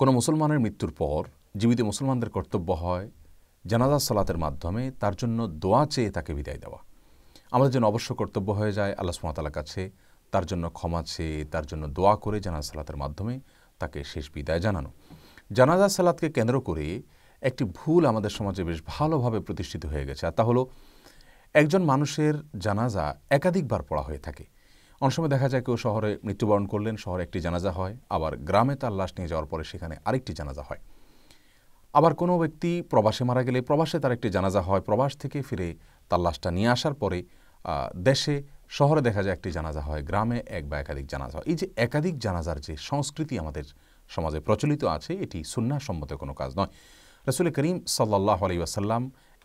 কোনো মুসলমানের মৃত্যুর পর জীবিত মুসলমানদের কর্তব্য হয় জানাজা সালাতের মাধ্যমে তার জন্য দোয়া চেয়ে তাকে বিদায় দেওয়া আমাদের জন্য অবশ্য কর্তব্য হয়ে যায় আল্লাহ সুমাতালার কাছে তার জন্য ক্ষমা চেয়ে তার জন্য দোয়া করে জানাজা সালাতের মাধ্যমে তাকে শেষ বিদায় জানানো জানাজা সালাতকে কেন্দ্র করে একটি ভুল আমাদের সমাজে বেশ ভালোভাবে প্রতিষ্ঠিত হয়ে গেছে আর তা হলো একজন মানুষের জানাজা একাধিকবার পড়া হয়ে থাকে অনেক সময় দেখা যায় কেউ শহরে মৃত্যুবরণ করলেন শহরে একটি জানাজা হয় আবার গ্রামে তার লাশ নিয়ে যাওয়ার পরে সেখানে আরেকটি জানাজা হয় আবার কোনো ব্যক্তি প্রবাসে মারা গেলে প্রবাসে তার একটি জানাজা হয় প্রবাস থেকে ফিরে তার লাশটা নিয়ে আসার পরে দেশে শহরে দেখা যায় একটি জানাজা হয় গ্রামে এক বা একাধিক জানাজা হয় এই যে একাধিক জানাজার যে সংস্কৃতি আমাদের সমাজে প্রচলিত আছে এটি সম্মত কোনো কাজ নয় রসুল করিম সাল্লাহ আলী আসাল্লাম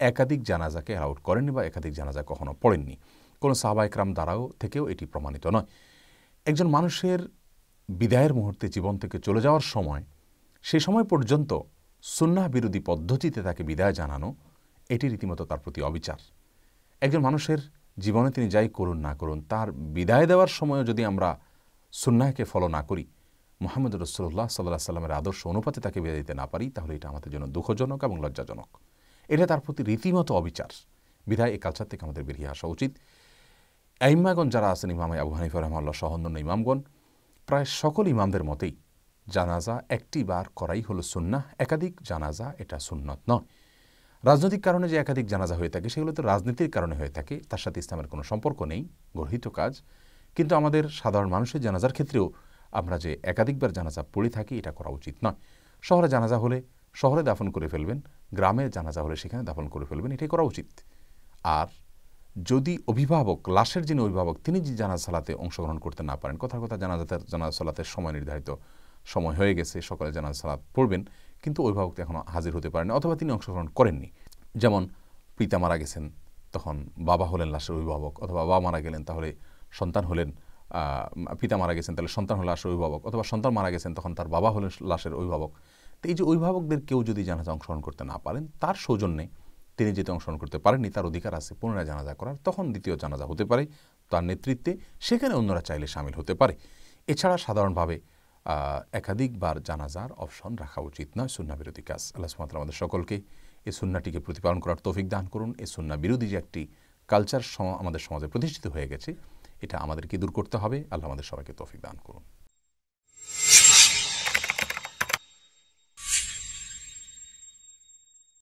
একাধিক জানাজাকে অ্যালাউড করেননি বা একাধিক জানাজা কখনো পড়েননি কোনো সাহাবা একরাম দ্বারাও থেকেও এটি প্রমাণিত নয় একজন মানুষের বিদায়ের মুহূর্তে জীবন থেকে চলে যাওয়ার সময় সে সময় পর্যন্ত সুন্নাহ বিরোধী পদ্ধতিতে তাকে বিদায় জানানো এটি রীতিমতো তার প্রতি অবিচার একজন মানুষের জীবনে তিনি যাই করুন না করুন তার বিদায় দেওয়ার সময়ও যদি আমরা সুন্নাহকে ফলো না করি মোহাম্মদ রসুল্লাহ সাল্লাহ সাল্লামের আদর্শ অনুপাতে তাকে বিদায় দিতে না পারি তাহলে এটা আমাদের জন্য দুঃখজনক এবং লজ্জাজনক এটা তার প্রতি রীতিমতো অবিচার বিদায় এ কালচার থেকে আমাদের বেরিয়ে আসা উচিত এইমাগণ যারা আছেন ইমাম আবু হানিফ রহমাল্লা সহ অন্যান্য ইমামগণ প্রায় সকল ইমামদের মতেই জানাজা একটি বার করাই হলো সুন্না একাধিক জানাজা এটা সুন্নত নয় রাজনৈতিক কারণে যে একাধিক জানাজা হয়ে থাকে সেগুলো তো রাজনীতির কারণে হয়ে থাকে তার সাথে ইসলামের কোনো সম্পর্ক নেই গর্হিত কাজ কিন্তু আমাদের সাধারণ মানুষের জানাজার ক্ষেত্রেও আমরা যে একাধিকবার জানাজা পড়ে থাকি এটা করা উচিত নয় শহরে জানাজা হলে শহরে দাফন করে ফেলবেন গ্রামের জানাজা হলে সেখানে দাফন করে ফেলবেন এটাই করা উচিত আর যদি অভিভাবক লাশের যিনি অভিভাবক তিনি যে জানাজা সালাতে অংশগ্রহণ করতে না পারেন কথার কথা জানাজাতে জানাজা সালাতের সময় নির্ধারিত সময় হয়ে গেছে সকালে জানাজা সালাত পড়বেন কিন্তু অভিভাবক এখনও হাজির হতে পারেন অথবা তিনি অংশগ্রহণ করেননি যেমন পিতা মারা গেছেন তখন বাবা হলেন লাশের অভিভাবক অথবা বাবা মারা গেলেন তাহলে সন্তান হলেন পিতা মারা গেছেন তাহলে সন্তান হলেন লাশের অভিভাবক অথবা সন্তান মারা গেছেন তখন তার বাবা হলেন লাশের অভিভাবক তো এই যে অভিভাবকদের কেউ যদি জানাজা অংশগ্রহণ করতে না পারেন তার সৌজন্যে তিনি যেতে অংশগ্রহণ করতে পারেননি তার অধিকার আছে পুনরায় জানাজা করার তখন দ্বিতীয় জানাজা হতে পারে তার নেতৃত্বে সেখানে অন্যরা চাইলে সামিল হতে পারে এছাড়া সাধারণভাবে একাধিকবার জানাজার অপশন রাখা উচিত নয় সুন্না বিরোধী কাজ আল্লাহ সুমাত আমাদের সকলকে এই সুন্নাটিকে প্রতিপালন করার তৌফিক দান করুন এই সুন্না বিরোধী যে একটি কালচার আমাদের সমাজে প্রতিষ্ঠিত হয়ে গেছে এটা আমাদেরকে দূর করতে হবে আল্লাহ আমাদের সবাইকে তৌফিক দান করুন